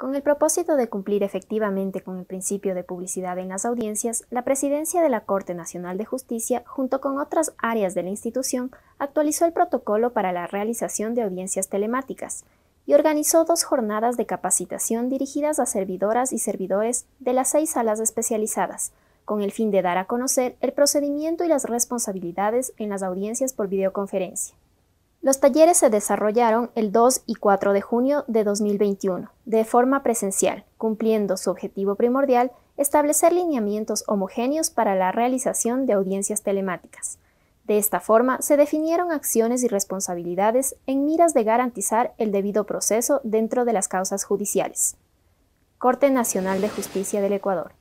Con el propósito de cumplir efectivamente con el principio de publicidad en las audiencias, la Presidencia de la Corte Nacional de Justicia, junto con otras áreas de la institución, actualizó el protocolo para la realización de audiencias telemáticas y organizó dos jornadas de capacitación dirigidas a servidoras y servidores de las seis salas especializadas, con el fin de dar a conocer el procedimiento y las responsabilidades en las audiencias por videoconferencia. Los talleres se desarrollaron el 2 y 4 de junio de 2021, de forma presencial, cumpliendo su objetivo primordial, establecer lineamientos homogéneos para la realización de audiencias telemáticas. De esta forma, se definieron acciones y responsabilidades en miras de garantizar el debido proceso dentro de las causas judiciales. Corte Nacional de Justicia del Ecuador.